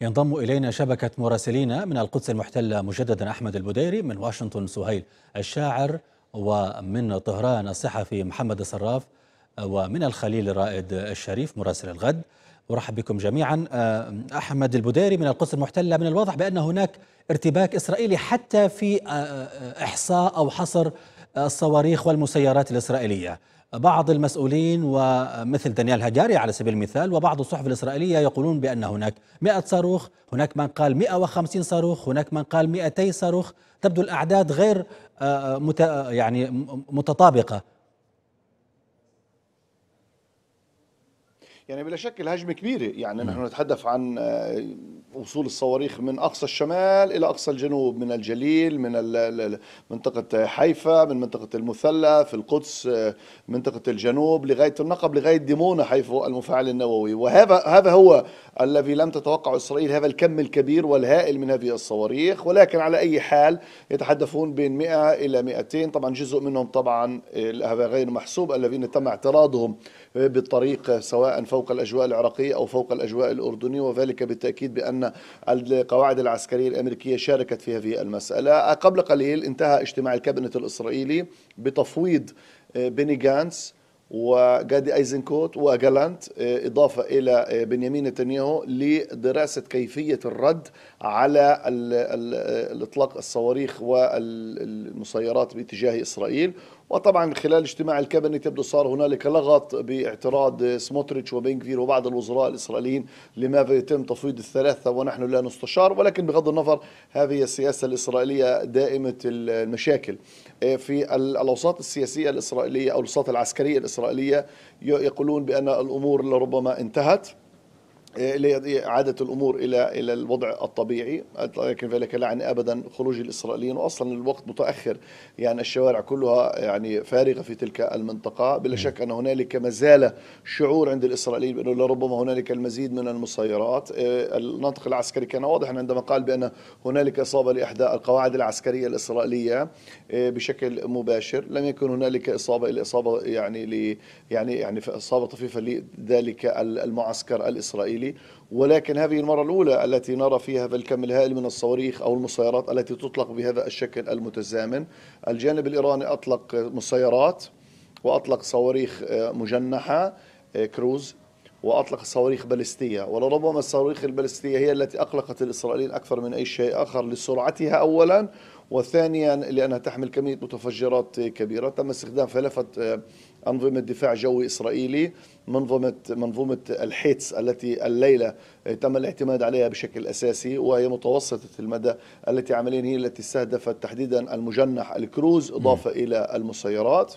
ينضم إلينا شبكة مراسلينا من القدس المحتلة مجددا أحمد البديري من واشنطن سهيل الشاعر ومن طهران الصحفي محمد الصراف ومن الخليل الرائد الشريف مراسل الغد أرحب بكم جميعا آه، أحمد البديري من القدس المحتلة من الواضح بأن هناك ارتباك إسرائيلي حتى في آه، آه، إحصاء أو حصر الصواريخ والمسيرات الإسرائيلية بعض المسؤولين ومثل دانيال هجاري على سبيل المثال وبعض الصحف الإسرائيلية يقولون بأن هناك 100 صاروخ هناك من قال 150 صاروخ هناك من قال 200 صاروخ تبدو الأعداد غير آه، يعني متطابقة يعني بلا شك الهجمه كبيره يعني نحن نعم. نتحدث عن آه، وصول الصواريخ من اقصى الشمال الى اقصى الجنوب من الجليل من منطقه حيفا من منطقه المثلث القدس آه، منطقه الجنوب لغايه النقب لغايه ديمونه حيث المفاعل النووي وهذا هذا هو الذي لم تتوقع اسرائيل هذا الكم الكبير والهائل من هذه الصواريخ ولكن على اي حال يتحدثون بين 100 الى 200 طبعا جزء منهم طبعا هذا آه، غير محسوب الذين تم اعتراضهم بالطريق سواء فوق الأجواء العراقية أو فوق الأجواء الأردنية وذلك بالتأكيد بأن القواعد العسكرية الأمريكية شاركت في هذه المسألة قبل قليل انتهى اجتماع الكابينة الإسرائيلي بتفويض آه، بني جانس وجادي ايزنكوت وجالانت آه، اضافه الى آه، بنيامين نتنياهو لدراسه كيفيه الرد على الاطلاق الصواريخ والمسيرات باتجاه اسرائيل وطبعا خلال اجتماع الكابينت يبدو صار هنالك لغط باعتراض سموتريتش وبينغفير وبعض الوزراء الاسرائيليين لماذا يتم تفويض الثلاثه ونحن لا نستشار ولكن بغض النظر هذه السياسه الاسرائيليه دائمه المشاكل إيه، في الاوساط السياسيه الاسرائيليه او الاوساط العسكريه الاسرائيليه يقولون بان الامور لربما انتهت لإعادة الأمور إلى إلى الوضع الطبيعي لكن ذلك لا يعني أبدا خروج الإسرائيليين وأصلا الوقت متأخر يعني الشوارع كلها يعني فارغة في تلك المنطقة بلا شك أن هنالك ما زال شعور عند الإسرائيليين بأنه لربما هنالك المزيد من المسيرات الناطق آه، العسكري كان واضحا عندما قال بأن هنالك إصابة لإحدى القواعد العسكرية الإسرائيلية آه، بشكل مباشر لم يكن هنالك إصابة إلا إصابة يعني يعني يعني إصابة طفيفة لذلك المعسكر الإسرائيلي الليلي ولكن هذه المرة الأولى التي نرى فيها هذا الكم الهائل من الصواريخ أو المسيرات التي تطلق بهذا الشكل المتزامن الجانب الإيراني أطلق مسيرات وأطلق صواريخ آه، مجنحة آه، كروز واطلق صواريخ باليستيه ولربما الصواريخ البالستية هي التي اقلقت الاسرائيليين اكثر من اي شيء اخر لسرعتها اولا وثانيا لانها تحمل كميه متفجرات كبيره تم استخدام فلفت آه، أنظمة دفاع جوي إسرائيلي منظومة منظومة الحيتس التي الليلة تم الاعتماد عليها بشكل أساسي وهي متوسطة المدى التي عمليا هي التي استهدفت تحديدا المجنح الكروز إضافة م. إلى المسيرات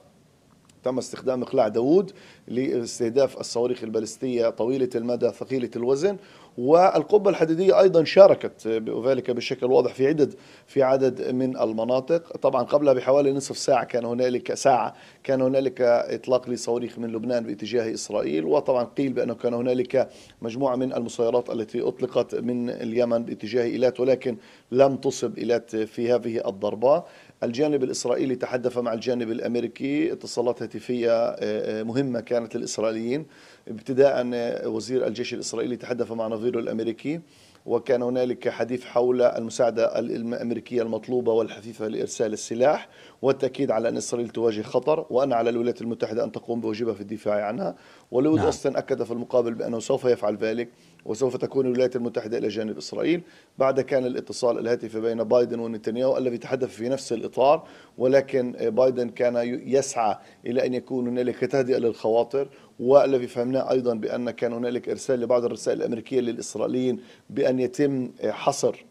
تم استخدام إقلاع داوود لاستهداف الصواريخ البالستية طويلة المدى ثقيلة الوزن والقبة الحديدية أيضا شاركت ذلك بشكل واضح في عدد في عدد من المناطق طبعا قبلها بحوالي نصف ساعة كان هنالك ساعة كان هنالك إطلاق لصواريخ من لبنان باتجاه إسرائيل وطبعا قيل بأنه كان هنالك مجموعة من المسيرات التي أطلقت من اليمن باتجاه إيلات ولكن لم تصب إيلات في هذه الضربة الجانب الإسرائيلي تحدث مع الجانب الأمريكي اتصالات هاتفية آه، آه، مهمة كانت للإسرائيليين ابتداء آه، وزير الجيش الإسرائيلي تحدث مع نظيره الأمريكي وكان هنالك حديث حول المساعدة الأمريكية المطلوبة والحثيثة لإرسال السلاح والتأكيد على أن إسرائيل تواجه خطر وأن على الولايات المتحدة أن تقوم بواجبها في الدفاع عنها ولود نعم. أوستن أكد في المقابل بأنه سوف يفعل ذلك وسوف تكون الولايات المتحدة إلى جانب إسرائيل بعد كان الاتصال الهاتفي بين بايدن ونتنياهو الذي تحدث في نفس الإطار ولكن بايدن كان يسعى إلى أن يكون هنالك تهدئة للخواطر والذي فهمناه أيضا بأن كان هنالك إرسال لبعض الرسائل الأمريكية للإسرائيليين بأن يتم حصر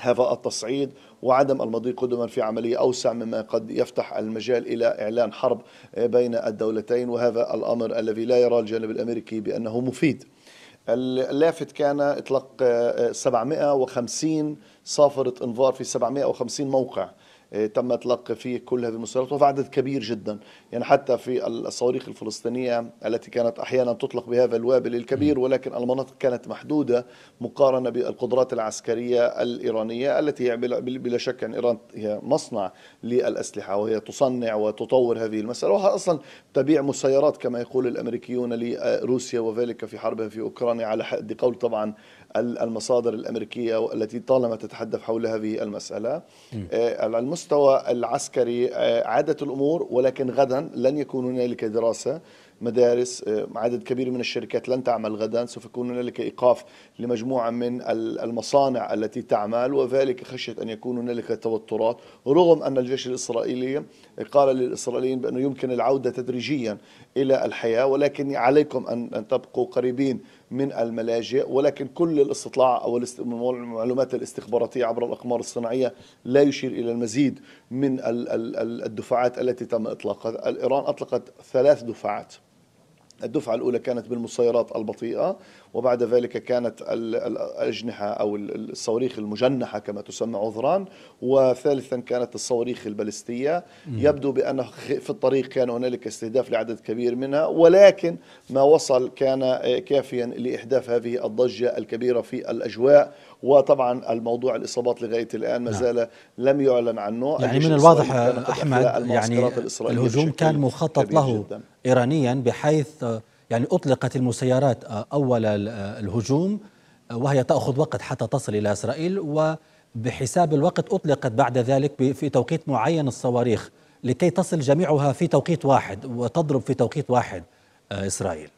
هذا التصعيد وعدم المضي قدما في عملية أوسع مما قد يفتح المجال إلى إعلان حرب بين الدولتين وهذا الأمر الذي لا يرى الجانب الأمريكي بأنه مفيد اللافت كان إطلاق 750 آه، صافرة إنذار في 750 موقع إيه، تم تلقي فيه كل هذه المسيرات وفي عدد كبير جدا يعني حتى في الصواريخ الفلسطينية التي كانت أحيانا تطلق بهذا الوابل الكبير ولكن المناطق كانت محدودة مقارنة بالقدرات العسكرية الإيرانية التي يعني بلا شك أن يعني إيران هي مصنع للأسلحة وهي تصنع وتطور هذه المسألة وهي أصلا تبيع مسيرات كما يقول الأمريكيون لروسيا وذلك في حربها في أوكرانيا على حد قول طبعا المصادر الأمريكية التي طالما تتحدث حول هذه المسألة آه، على المستوى العسكري آه، عادت الأمور ولكن غدا لن يكون هنالك دراسة مدارس آه، عدد كبير من الشركات لن تعمل غدا سوف يكون هنالك ايقاف لمجموعه من المصانع التي تعمل وذلك خشيه ان يكون هنالك توترات رغم ان الجيش الاسرائيلي قال للاسرائيليين بانه يمكن العوده تدريجيا الى الحياه ولكن عليكم ان تبقوا قريبين من الملاجئ ولكن كل الاستطلاع أو المعلومات الاستخباراتية عبر الأقمار الصناعية لا يشير إلى المزيد من الدفعات التي تم إطلاقها إيران أطلقت ثلاث دفعات الدفعة الأولى كانت بالمسيرات البطيئة وبعد ذلك كانت الأجنحة أو الصواريخ المجنحة كما تسمى عذران وثالثا كانت الصواريخ البالستية يبدو بأن في الطريق كان هنالك استهداف لعدد كبير منها ولكن ما وصل كان آه، كافيا لإحداث هذه الضجة الكبيرة في الأجواء وطبعا الموضوع الاصابات لغايه الان ما نعم. زال لم يعلن عنه يعني من الواضح احمد يعني الهجوم كان مخطط له جداً. ايرانيا بحيث يعني أطلقت المسيرات آه، أول آه، الهجوم آه، وهي تأخذ وقت حتى تصل إلى إسرائيل وبحساب الوقت أطلقت بعد ذلك في توقيت معين الصواريخ لكي تصل جميعها في توقيت واحد وتضرب في توقيت واحد إسرائيل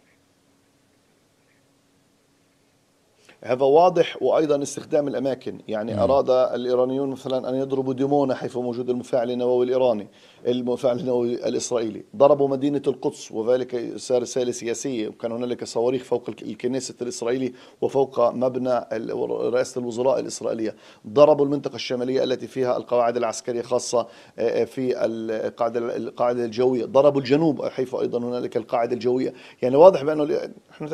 هذا واضح وايضا استخدام الاماكن يعني مم. اراد الايرانيون مثلا ان يضربوا ديمونه حيث موجود المفاعل النووي الايراني المفاعل النووي الاسرائيلي ضربوا مدينه القدس وذلك رساله سياسيه وكان هنالك صواريخ فوق الكنيسة الاسرائيلي وفوق مبنى رئاسه الوزراء الاسرائيليه ضربوا المنطقه الشماليه التي فيها القواعد العسكريه خاصه آه، آه، في القاعده القاعده الجويه ضربوا الجنوب حيث ايضا هنالك القاعده الجويه يعني واضح بانه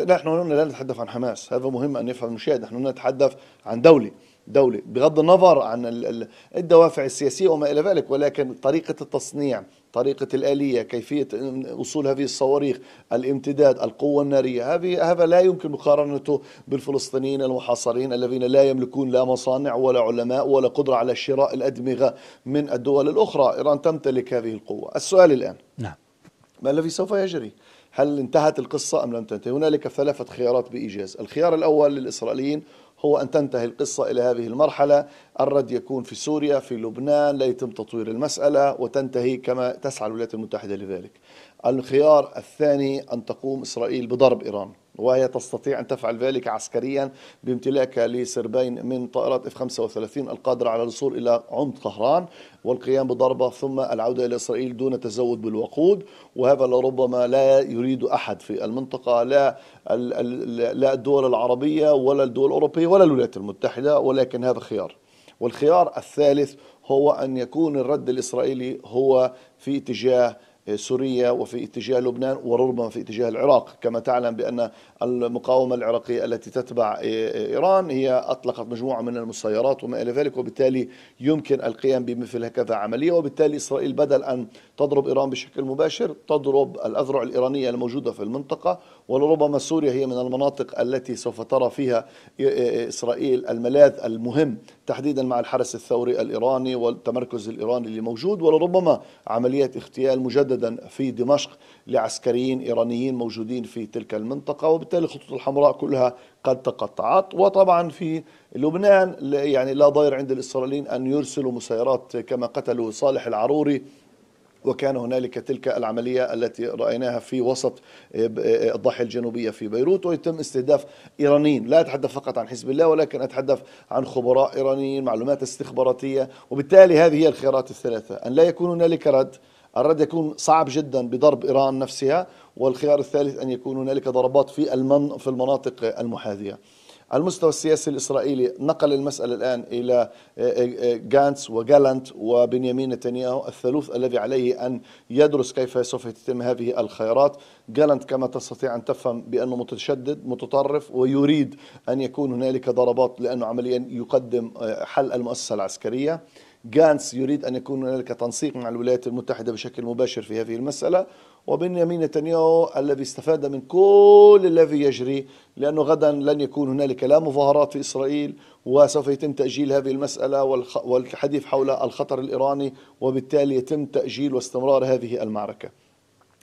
نحن هنا لا نتحدث عن حماس هذا مهم ان يفهم المشاهد نحن نتحدث عن دولة دولة بغض النظر عن الدوافع السياسية وما إلى ذلك ولكن طريقة التصنيع طريقة الآلية كيفية وصول هذه الصواريخ الامتداد القوة النارية هذه هذا لا يمكن مقارنته بالفلسطينيين المحاصرين الذين لا يملكون لا مصانع ولا علماء ولا قدرة على شراء الأدمغة من الدول الأخرى إيران تمتلك هذه القوة السؤال الآن نعم ما الذي سوف يجري؟ هل انتهت القصة أم لم تنتهي هنالك ثلاثة خيارات بإيجاز الخيار الأول للإسرائيليين هو أن تنتهي القصة إلى هذه المرحلة الرد يكون في سوريا في لبنان لا يتم تطوير المسألة وتنتهي كما تسعى الولايات المتحدة لذلك الخيار الثاني أن تقوم إسرائيل بضرب إيران وهي تستطيع أن تفعل ذلك عسكريا بامتلاكها لسربين من طائرات اف 35 القادرة على الوصول إلى عمق طهران والقيام بضربة ثم العودة إلى إسرائيل دون تزود بالوقود وهذا لربما لا يريد أحد في المنطقة لا لا الدول العربية ولا الدول الأوروبية ولا الولايات المتحدة ولكن هذا خيار والخيار الثالث هو أن يكون الرد الإسرائيلي هو في اتجاه آه، سوريا وفي اتجاه لبنان وربما في اتجاه العراق كما تعلم بأن المقاومة العراقية التي تتبع آه، آه، إيران هي أطلقت مجموعة من المسيرات وما إلى ذلك وبالتالي يمكن القيام بمثل هكذا عملية وبالتالي إسرائيل بدل أن تضرب إيران بشكل مباشر تضرب الأذرع الإيرانية الموجودة في المنطقة ولربما سوريا هي من المناطق التي سوف ترى فيها إسرائيل الملاذ المهم تحديدا مع الحرس الثوري الإيراني والتمركز الإيراني اللي موجود ولربما عملية اغتيال مجددا في دمشق لعسكريين إيرانيين موجودين في تلك المنطقة وبالتالي الخطوط الحمراء كلها قد تقطعت وطبعا في لبنان يعني لا ضير عند الإسرائيليين أن يرسلوا مسيرات كما قتلوا صالح العروري وكان هنالك تلك العملية التي رأيناها في وسط آه، آه، آه، الضاحية الجنوبية في بيروت ويتم استهداف إيرانيين لا أتحدث فقط عن حزب الله ولكن أتحدث عن خبراء إيرانيين معلومات استخباراتية وبالتالي هذه هي الخيارات الثلاثة أن لا يكون هنالك رد الرد يكون صعب جدا بضرب إيران نفسها والخيار الثالث أن يكون هنالك ضربات في المن في المناطق المحاذية المستوى السياسي الإسرائيلي نقل المسألة الآن إلى آه، آه، آه، جانس وجالانت وبنيامين نتنياهو الثالوث الذي عليه أن يدرس كيف سوف تتم هذه الخيارات جالانت كما تستطيع أن تفهم بأنه متشدد متطرف ويريد أن يكون هنالك ضربات لأنه عمليا يقدم حل المؤسسة العسكرية جانس يريد أن يكون هنالك تنسيق مع الولايات المتحدة بشكل مباشر في هذه المسألة وبنيامين نتنياهو الذي استفاد من كل الذي يجري لأنه غدا لن يكون هنالك لا مظاهرات في إسرائيل وسوف يتم تأجيل هذه المسألة والحديث حول الخطر الإيراني وبالتالي يتم تأجيل واستمرار هذه المعركة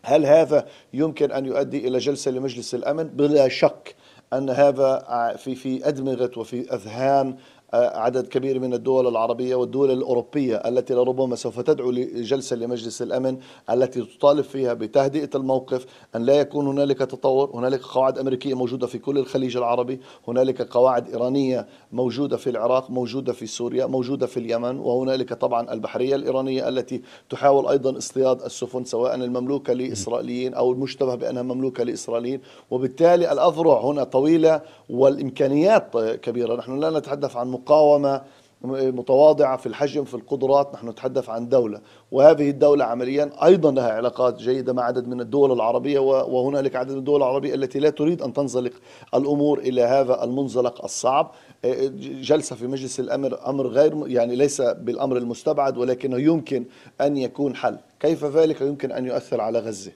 هل هذا يمكن أن يؤدي إلى جلسة لمجلس الأمن؟ بلا شك أن هذا في في أدمغة وفي أذهان عدد كبير من الدول العربية والدول الأوروبية التي لربما سوف تدعو لجلسة لمجلس الأمن التي تطالب فيها بتهدئة الموقف أن لا يكون هنالك تطور هنالك قواعد أمريكية موجودة في كل الخليج العربي هنالك قواعد إيرانية موجودة في العراق موجودة في سوريا موجودة في اليمن وهنالك طبعا البحرية الإيرانية التي تحاول أيضا اصطياد السفن سواء المملوكة لإسرائيليين أو المشتبه بأنها مملوكة لإسرائيليين وبالتالي الأذرع هنا طويلة والإمكانيات كبيرة نحن لا نتحدث عن مقاومة متواضعة في الحجم في القدرات نحن نتحدث عن دولة وهذه الدولة عمليا أيضا لها علاقات جيدة مع عدد من الدول العربية وهنالك عدد من الدول العربية التي لا تريد أن تنزلق الأمور إلى هذا المنزلق الصعب إيه، جلسة في مجلس الأمر أمر غير يعني ليس بالأمر المستبعد ولكنه يمكن أن يكون حل كيف ذلك يمكن أن يؤثر على غزة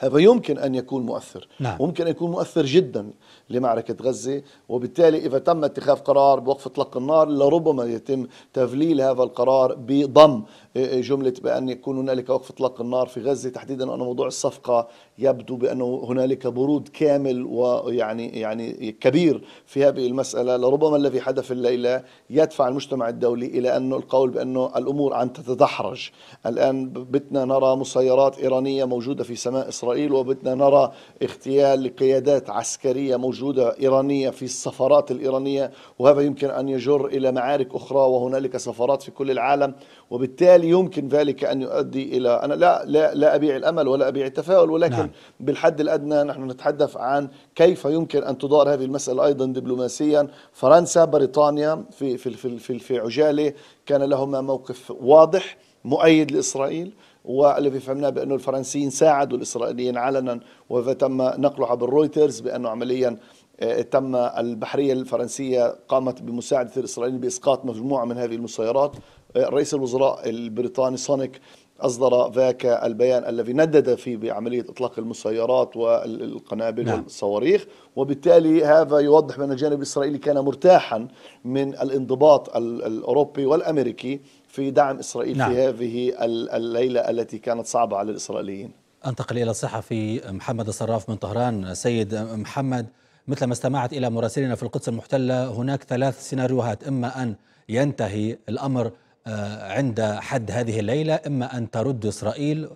هذا يمكن أن يكون مؤثر نعم. ممكن أن يكون مؤثر جدا لمعركة غزة وبالتالي إذا تم اتخاذ قرار بوقف إطلاق النار لربما يتم تذليل هذا القرار بضم إيه، إيه، جملة بأن يكون هنالك وقف إطلاق النار في غزة تحديدا أن موضوع الصفقة يبدو بأنه هنالك برود كامل ويعني يعني كبير في هذه المسألة لربما الذي حدث الليلة يدفع المجتمع الدولي إلى أنه القول بأنه الأمور عم تتدحرج الآن بتنا نرى مسيرات إيرانية موجودة في سماء إسرائيل إسرائيل وبدنا نرى اغتيال لقيادات عسكرية موجودة إيرانية في السفارات الإيرانية وهذا يمكن أن يجر إلى معارك أخرى وهنالك سفارات في كل العالم وبالتالي يمكن ذلك أن يؤدي إلى أنا لا لا, لا أبيع الأمل ولا أبيع التفاؤل ولكن نعم. بالحد الأدنى نحن نتحدث عن كيف يمكن أن تدار هذه المسألة أيضا دبلوماسيا فرنسا بريطانيا في في في في, في عجاله كان لهما موقف واضح مؤيد لإسرائيل واللي فهمناه بأنه الفرنسيين ساعدوا الإسرائيليين علنا وتم نقله عبر رويترز بأنه عمليا آه، تم البحرية الفرنسية قامت بمساعدة الإسرائيليين بإسقاط مجموعة من هذه المسيرات آه، رئيس الوزراء البريطاني سونيك أصدر ذاك البيان الذي ندد فيه بعملية إطلاق المسيرات والقنابل نعم. والصواريخ وبالتالي هذا يوضح بأن الجانب الإسرائيلي كان مرتاحا من الانضباط الأوروبي والأمريكي في دعم إسرائيل نعم. في هذه الليلة التي كانت صعبة على الإسرائيليين أنتقل إلى الصحفي محمد الصراف من طهران سيد محمد مثلما استمعت إلى مراسلنا في القدس المحتلة هناك ثلاث سيناريوهات إما أن ينتهي الأمر آه، عند حد هذه الليلة إما أن ترد إسرائيل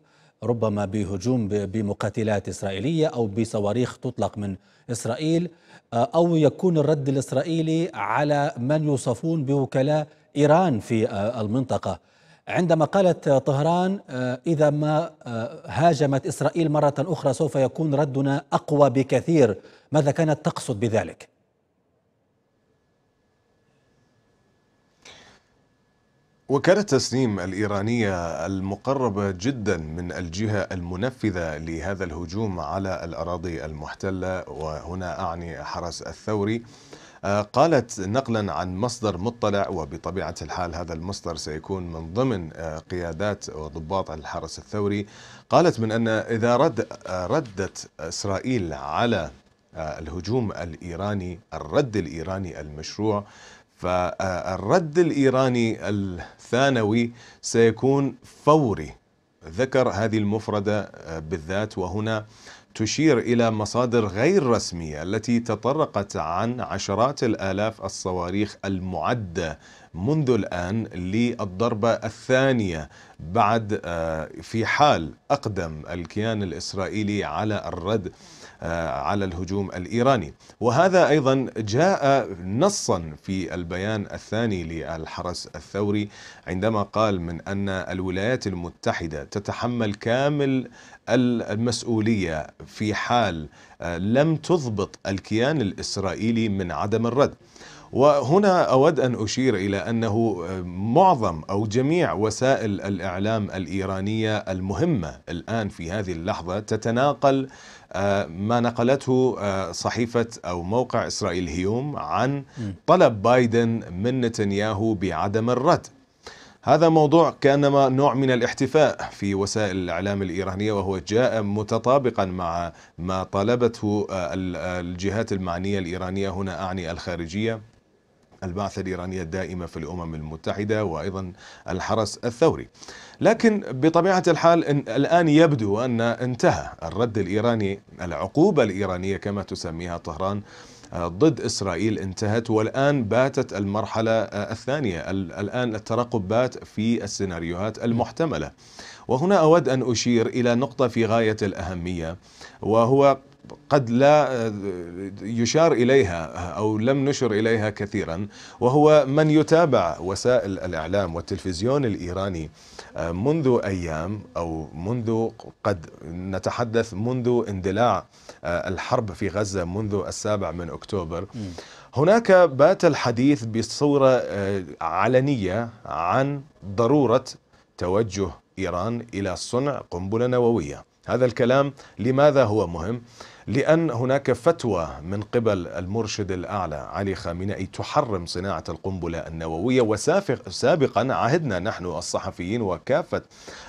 ربما بهجوم بمقاتلات إسرائيلية أو بصواريخ تطلق من إسرائيل آه، أو يكون الرد الإسرائيلي على من يوصفون بوكلاء إيران في آه، المنطقة عندما قالت طهران إذا ما هاجمت إسرائيل مرة أخرى سوف يكون ردنا أقوى بكثير ماذا كانت تقصد بذلك؟ وكالة تسنيم الإيرانية المقربة جدا من الجهة المنفذة لهذا الهجوم على الأراضي المحتلة وهنا أعني حرس الثوري آه، قالت نقلا عن مصدر مطلع وبطبيعة الحال هذا المصدر سيكون من ضمن آه، قيادات وضباط الحرس الثوري قالت من أن إذا رد آه، ردت إسرائيل على الهجوم الإيراني الرد الإيراني المشروع فالرد الايراني الثانوي سيكون فوري ذكر هذه المفرده بالذات وهنا تشير الى مصادر غير رسميه التي تطرقت عن عشرات الالاف الصواريخ المعده منذ الان للضربه الثانيه بعد آه، في حال اقدم الكيان الاسرائيلي على الرد آه، على الهجوم الإيراني وهذا أيضا جاء نصا في البيان الثاني للحرس الثوري عندما قال من أن الولايات المتحدة تتحمل كامل المسؤولية في حال آه، لم تضبط الكيان الإسرائيلي من عدم الرد وهنا أود أن أشير إلى أنه آه، معظم أو جميع وسائل الإعلام الإيرانية المهمة الآن في هذه اللحظة تتناقل آه، ما نقلته آه، صحيفة أو موقع إسرائيل هيوم عن طلب بايدن من نتنياهو بعدم الرد هذا موضوع كانما نوع من الاحتفاء في وسائل الإعلام الإيرانية وهو جاء متطابقا مع ما طلبته آه، الجهات المعنية الإيرانية هنا أعني الخارجية البعثة الإيرانية الدائمة في الأمم المتحدة وأيضا الحرس الثوري لكن بطبيعة الحال الآن يبدو أن انتهى الرد الإيراني العقوبة الإيرانية كما تسميها طهران ضد اسرائيل انتهت والان باتت المرحله الثانيه، الان الترقب بات في السيناريوهات المحتمله. وهنا اود ان اشير الى نقطه في غايه الاهميه وهو قد لا يشار اليها او لم نشر اليها كثيرا وهو من يتابع وسائل الاعلام والتلفزيون الايراني آه، منذ ايام او منذ قد نتحدث منذ اندلاع آه، الحرب في غزه منذ السابع من اكتوبر هناك بات الحديث بصوره آه، علنيه عن ضروره توجه ايران الى صنع قنبله نوويه هذا الكلام لماذا هو مهم؟ لأن هناك فتوى من قبل المرشد الأعلى علي خامنئي تحرم صناعة القنبلة النووية وسابقا عهدنا نحن الصحفيين وكافة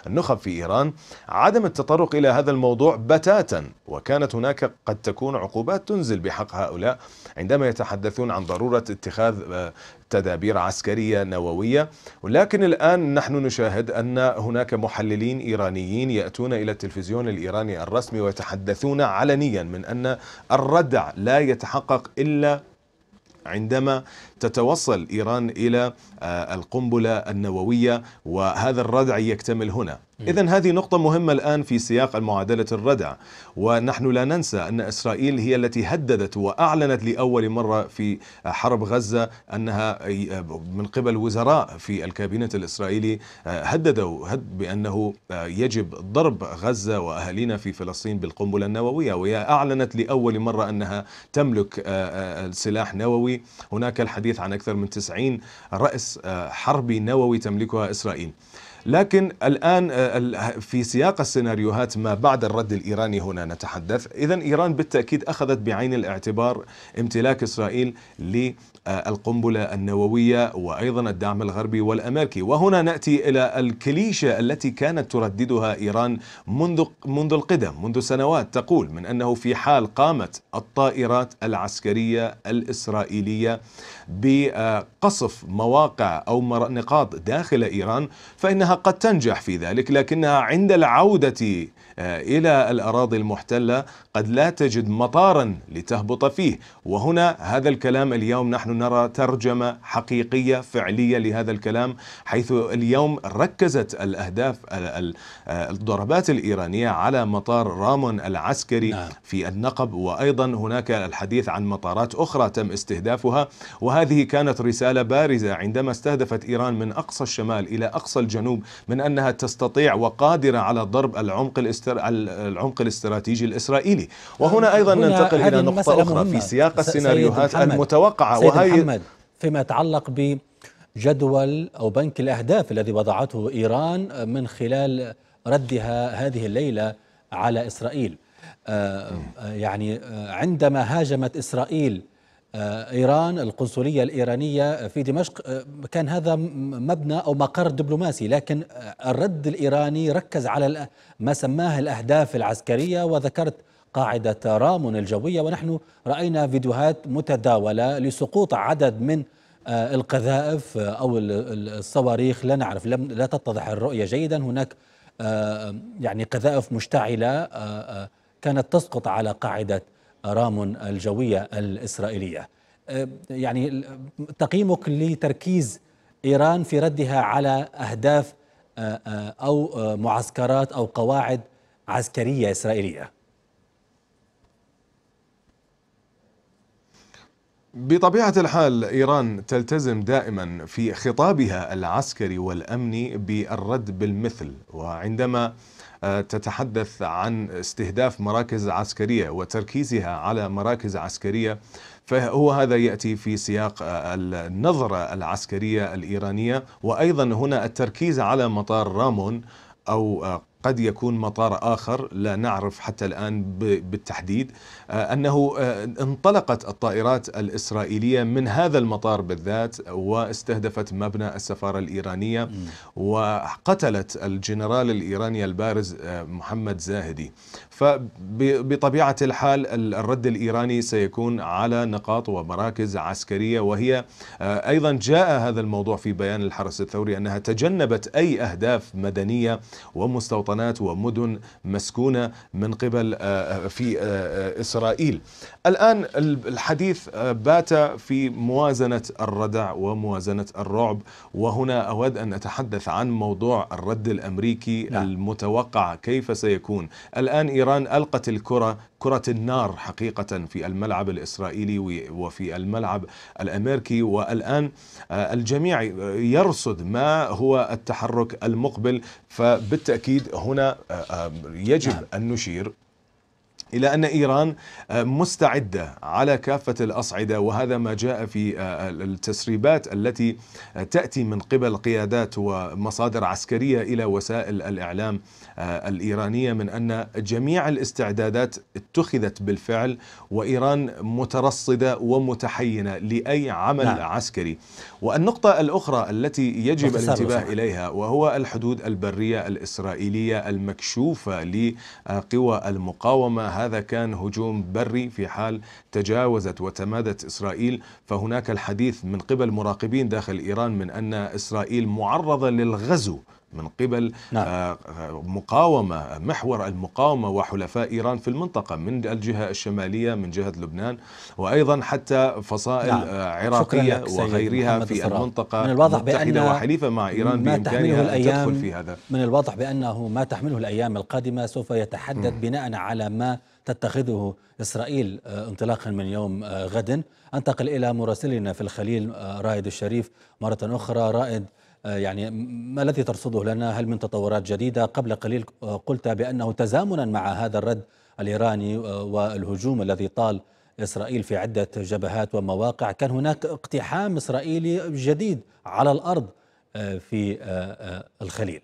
النخب في إيران عدم التطرق إلى هذا الموضوع بتاتا وكانت هناك قد تكون عقوبات تنزل بحق هؤلاء عندما يتحدثون عن ضرورة اتخاذ آه، تدابير عسكرية نووية ولكن الآن نحن نشاهد أن هناك محللين إيرانيين يأتون إلى التلفزيون الإيراني الرسمي ويتحدثون علنيا من أن الردع لا يتحقق إلا عندما تتوصل إيران إلى آه، القنبلة النووية وهذا الردع يكتمل هنا إذا هذه نقطة مهمة الآن في سياق المعادلة الردع ونحن لا ننسى أن إسرائيل هي التي هددت وأعلنت لأول مرة في حرب غزة أنها من قبل وزراء في الكابينة الإسرائيلي آه، هددوا بأنه آه، يجب ضرب غزة وأهالينا في فلسطين بالقنبلة النووية وهي أعلنت لأول مرة أنها تملك سلاح نووي هناك الحديث عن أكثر من 90 رأس آه، حرب حربي نووي تملكها إسرائيل لكن الآن آه، في سياق السيناريوهات ما بعد الرد الإيراني هنا نتحدث إذا إيران بالتأكيد أخذت بعين الاعتبار امتلاك إسرائيل ل القنبلة النووية وأيضا الدعم الغربي والأمريكي وهنا نأتي إلى الكليشة التي كانت ترددها إيران منذ, منذ القدم منذ سنوات تقول من أنه في حال قامت الطائرات العسكرية الإسرائيلية بقصف مواقع أو نقاط داخل إيران فإنها قد تنجح في ذلك لكنها عند العودة آه، إلى الأراضي المحتلة قد لا تجد مطارا لتهبط فيه وهنا هذا الكلام اليوم نحن نرى ترجمة حقيقية فعلية لهذا الكلام حيث اليوم ركزت الأهداف آه، الضربات الإيرانية على مطار رامون العسكري نعم. في النقب وأيضا هناك الحديث عن مطارات أخرى تم استهدافها وهذه كانت رسالة بارزة عندما استهدفت إيران من أقصى الشمال إلى أقصى الجنوب من أنها تستطيع وقادرة على ضرب العمق الاستراتيجي الاستر... العمق الاستراتيجي الإسرائيلي وهنا أيضا ننتقل إلى نقطة أخرى في سياق السيناريوهات المتوقعة وهي محمد فيما يتعلق بجدول أو بنك الأهداف الذي وضعته إيران من خلال ردها هذه الليلة على إسرائيل آه، يعني آه، عندما هاجمت إسرائيل آه، إيران القنصلية الإيرانية في دمشق آه، كان هذا مبنى أو مقر دبلوماسي لكن الرد الإيراني ركز على ما سماه الأهداف العسكرية وذكرت قاعدة رامون الجوية ونحن رأينا فيديوهات متداولة لسقوط عدد من آه، القذائف أو الصواريخ لا نعرف لم لا تتضح الرؤية جيدا هناك يعني قذائف مشتعلة كانت تسقط على قاعدة رام الجوية الإسرائيلية أه، يعني تقييمك لتركيز إيران في ردها على أهداف أه، أه، أو معسكرات أو قواعد عسكرية إسرائيلية بطبيعة الحال إيران تلتزم دائما في خطابها العسكري والأمني بالرد بالمثل وعندما تتحدث عن استهداف مراكز عسكرية وتركيزها على مراكز عسكرية فهو هذا ياتي في سياق آه، النظره العسكريه الايرانيه وايضا هنا التركيز على مطار رامون او آه، قد يكون مطار آخر لا نعرف حتى الآن بالتحديد آه، أنه آه، انطلقت الطائرات الإسرائيلية من هذا المطار بالذات واستهدفت مبنى السفارة الإيرانية وقتلت الجنرال الإيراني البارز آه، محمد زاهدي فبطبيعة الحال الرد الإيراني سيكون على نقاط ومراكز عسكرية وهي آه، أيضا جاء هذا الموضوع في بيان الحرس الثوري أنها تجنبت أي أهداف مدنية ومستوطنات ومدن مسكونة من قبل آه، آه، في إسرائيل الآن الحديث بات في موازنة الردع وموازنة الرعب وهنا أود أن أتحدث عن موضوع الرد الأمريكي نعم. المتوقع كيف سيكون الآن إيران إيران ألقت الكرة كرة النار حقيقة في الملعب الإسرائيلي وفي الملعب الأمريكي والآن آه، الجميع يرصد ما هو التحرك المقبل فبالتأكيد هنا آه، آه، يجب نعم. أن نشير إلى أن إيران آه، مستعدة على كافة الأصعدة وهذا ما جاء في آه، التسريبات التي آه، تأتي من قبل قيادات ومصادر عسكرية إلى وسائل الإعلام الإيرانية من أن جميع الاستعدادات اتخذت بالفعل وإيران مترصدة ومتحينة لأي عمل نعم. عسكري والنقطة الأخرى التي يجب الانتباه صحيح. إليها وهو الحدود البرية الإسرائيلية المكشوفة لقوى المقاومة هذا كان هجوم بري في حال تجاوزت وتمادت إسرائيل فهناك الحديث من قبل مراقبين داخل إيران من أن إسرائيل معرضة للغزو من قبل نعم. آه، آه، مقاومة محور المقاومة وحلفاء إيران في المنطقة من الجهة الشمالية من جهة لبنان وأيضا حتى فصائل نعم. آه، عراقية وغيرها في الصراحة. المنطقة من الواضح بأن وحليفة مع إيران بإمكانها أن تدخل في هذا من الواضح بأنه ما تحمله الأيام القادمة سوف يتحدد م. بناء على ما تتخذه إسرائيل انطلاقا من يوم غد أنتقل إلى مراسلنا في الخليل رائد الشريف مرة أخرى رائد آه، يعني ما الذي ترصده لنا هل من تطورات جديدة قبل قليل آه، قلت بأنه تزامنا مع هذا الرد الإيراني آه، والهجوم الذي طال إسرائيل في عدة جبهات ومواقع كان هناك اقتحام إسرائيلي جديد على الأرض في الخليل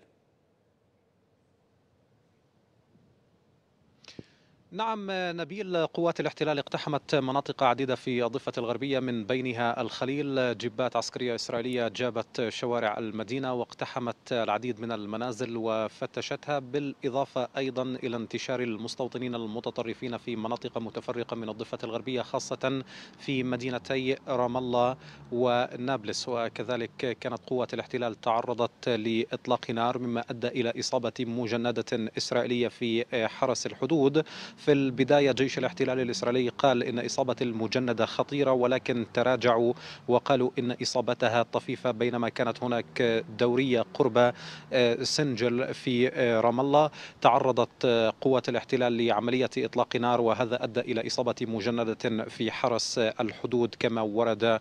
نعم نبيل قوات الاحتلال اقتحمت مناطق عديدة في الضفة الغربية من بينها الخليل جبات عسكرية إسرائيلية جابت شوارع المدينة واقتحمت العديد من المنازل وفتشتها بالإضافة أيضا إلى انتشار المستوطنين المتطرفين في مناطق متفرقة من الضفة الغربية خاصة في مدينتي رام الله ونابلس وكذلك كانت قوات الاحتلال تعرضت لإطلاق نار مما أدى إلى إصابة مجندة إسرائيلية في حرس الحدود في البداية جيش الاحتلال الإسرائيلي قال إن إصابة المجندة خطيرة ولكن تراجعوا وقالوا إن إصابتها طفيفة بينما كانت هناك دورية قرب آه، سنجل في آه، رام الله تعرضت آه، قوات الاحتلال لعملية إطلاق نار وهذا أدى إلى إصابة مجندة في حرس الحدود كما ورد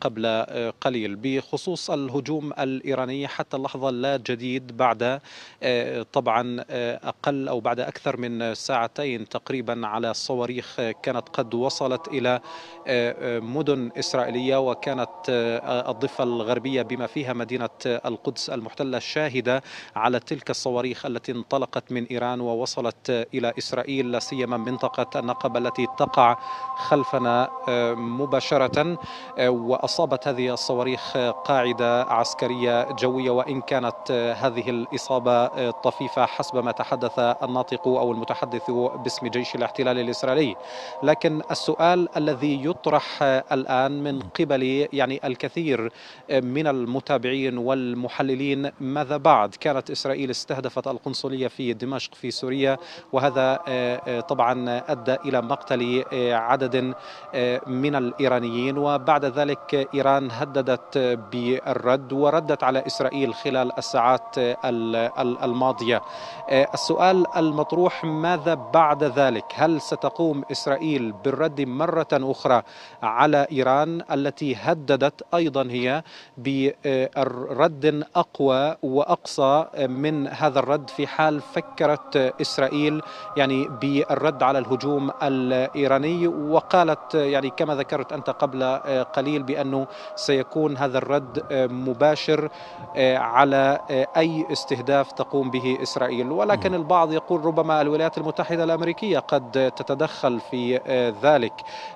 قبل قليل بخصوص الهجوم الإيراني حتى اللحظة لا جديد بعد طبعا أقل أو بعد أكثر من ساعتين تقريبا على صواريخ كانت قد وصلت إلى آه، آه، مدن إسرائيلية وكانت آه، الضفة الغربية بما فيها مدينة القدس المحتلة شاهدة على تلك الصواريخ التي انطلقت من إيران ووصلت إلى إسرائيل لا سيما منطقة النقب التي تقع خلفنا مباشرة وأصابت هذه الصواريخ قاعدة عسكرية جوية وإن كانت هذه الإصابة طفيفة حسب ما تحدث الناطق أو المتحدث بس باسم جيش الاحتلال الإسرائيلي لكن السؤال الذي يطرح الآن من قبل يعني الكثير من المتابعين والمحللين ماذا بعد كانت إسرائيل استهدفت القنصلية في دمشق في سوريا وهذا آه، آه، طبعا أدى إلى مقتل آه، عدد من الإيرانيين وبعد ذلك إيران هددت بالرد وردت على إسرائيل خلال الساعات الماضية السؤال المطروح ماذا بعد بعد ذلك هل ستقوم إسرائيل بالرد مرة أخرى على إيران التي هددت أيضا هي برد أقوى وأقصى من هذا الرد في حال فكرت إسرائيل يعني بالرد على الهجوم الإيراني وقالت يعني كما ذكرت أنت قبل قليل بأنه سيكون هذا الرد مباشر على أي استهداف تقوم به إسرائيل ولكن البعض يقول ربما الولايات المتحدة الأمريكية الأمريكية قد تتدخل في آه، ذلك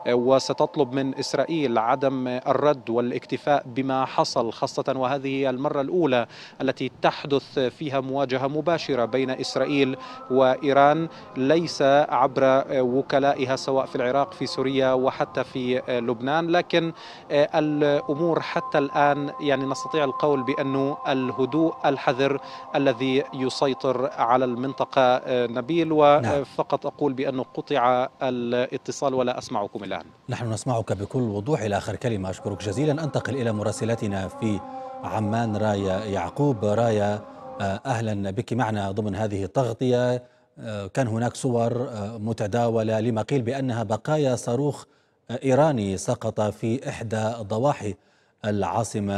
آه، وستطلب من إسرائيل عدم الرد والاكتفاء بما حصل خاصة وهذه المرة الأولى التي تحدث فيها مواجهة مباشرة بين إسرائيل وإيران ليس عبر آه، وكلائها سواء في العراق في سوريا وحتى في لبنان لكن الأمور حتى الآن يعني نستطيع القول بأنه الهدوء الحذر الذي يسيطر على المنطقة نبيل نعم. وفقط فقط أقول بأنه قطع الاتصال ولا أسمعكم الآن نحن نسمعك بكل وضوح إلى آخر كلمة أشكرك جزيلا أنتقل إلى مراسلتنا في عمان رايا يعقوب رايا آه، أهلا بك معنا ضمن هذه التغطية آه، كان هناك صور آه، متداولة لما قيل بأنها بقايا صاروخ إيراني سقط في إحدى ضواحي العاصمة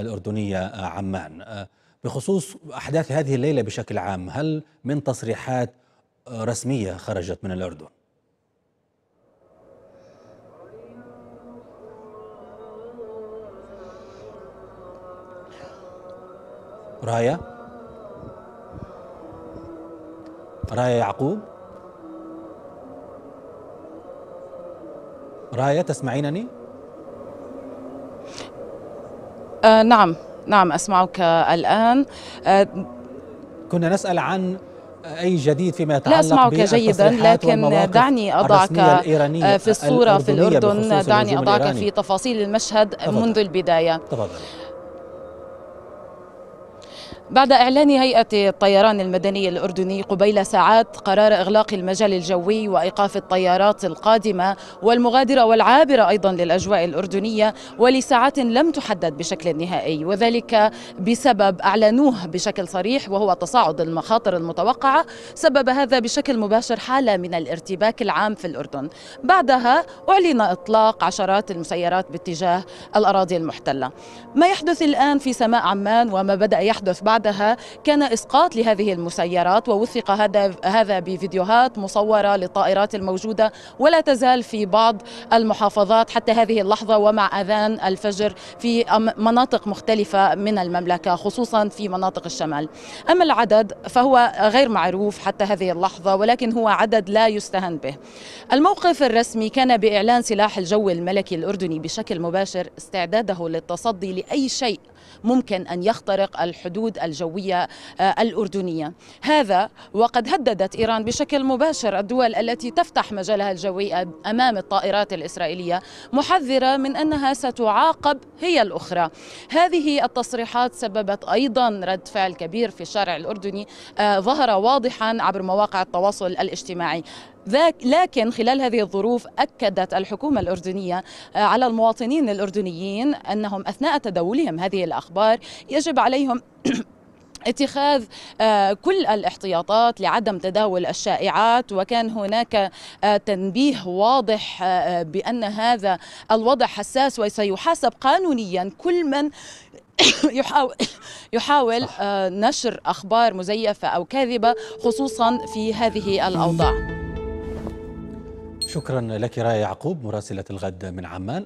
الأردنية عمان بخصوص أحداث هذه الليلة بشكل عام هل من تصريحات رسمية خرجت من الأردن رايا رايا يعقوب رايا تسمعينني آه نعم نعم أسمعك الآن آه كنا نسأل عن أي جديد فيما يتعلق لا أسمعك جيدا لكن دعني أضعك في الصورة في الأردن دعني أضعك في تفاصيل المشهد منذ البداية تفضل. بعد إعلان هيئة الطيران المدني الأردني قبيل ساعات قرار إغلاق المجال الجوي وإيقاف الطيارات القادمة والمغادرة والعابرة أيضا للأجواء الأردنية ولساعات لم تحدد بشكل نهائي وذلك بسبب أعلنوه بشكل صريح وهو تصاعد المخاطر المتوقعة سبب هذا بشكل مباشر حالة من الارتباك العام في الأردن بعدها أعلن إطلاق عشرات المسيرات باتجاه الأراضي المحتلة ما يحدث الآن في سماء عمان وما بدأ يحدث بعد بعدها كان إسقاط لهذه المسيرات ووثق هذا هذا بفيديوهات مصورة للطائرات الموجودة ولا تزال في بعض المحافظات حتى هذه اللحظة ومع أذان الفجر في مناطق مختلفة من المملكة خصوصا في مناطق الشمال أما العدد فهو غير معروف حتى هذه اللحظة ولكن هو عدد لا يستهان به الموقف الرسمي كان بإعلان سلاح الجو الملكي الأردني بشكل مباشر استعداده للتصدي لأي شيء ممكن أن يخترق الحدود الجوية آه، الأردنية هذا وقد هددت إيران بشكل مباشر الدول التي تفتح مجالها الجوي أمام الطائرات الإسرائيلية محذرة من أنها ستعاقب هي الأخرى هذه التصريحات سببت أيضا رد فعل كبير في الشارع الأردني آه، ظهر واضحا عبر مواقع التواصل الاجتماعي لكن خلال هذه الظروف أكدت الحكومة الأردنية آه، على المواطنين الأردنيين أنهم أثناء تداولهم هذه الأخبار يجب عليهم اتخاذ آه، كل الاحتياطات لعدم تداول الشائعات وكان هناك آه، تنبيه واضح بأن هذا الوضع حساس وسيحاسب قانونيا كل من يحاول يحاول نشر اخبار مزيفه او كاذبه خصوصا في هذه الاوضاع شكرا لك رايا يعقوب مراسلة الغد من عمان